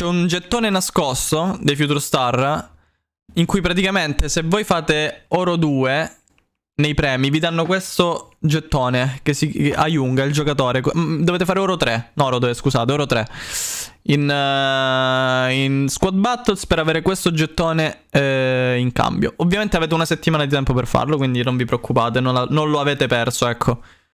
c'è un gettone nascosto dei Future Star in cui praticamente se voi fate oro 2 nei premi vi danno questo gettone che si aiunga il giocatore. Mm, dovete fare oro 3. No, oro 2, scusate, oro 3. In, uh, in squad battles per avere questo gettone eh, in cambio. Ovviamente avete una settimana di tempo per farlo, quindi non vi preoccupate, non, non lo avete perso, ecco.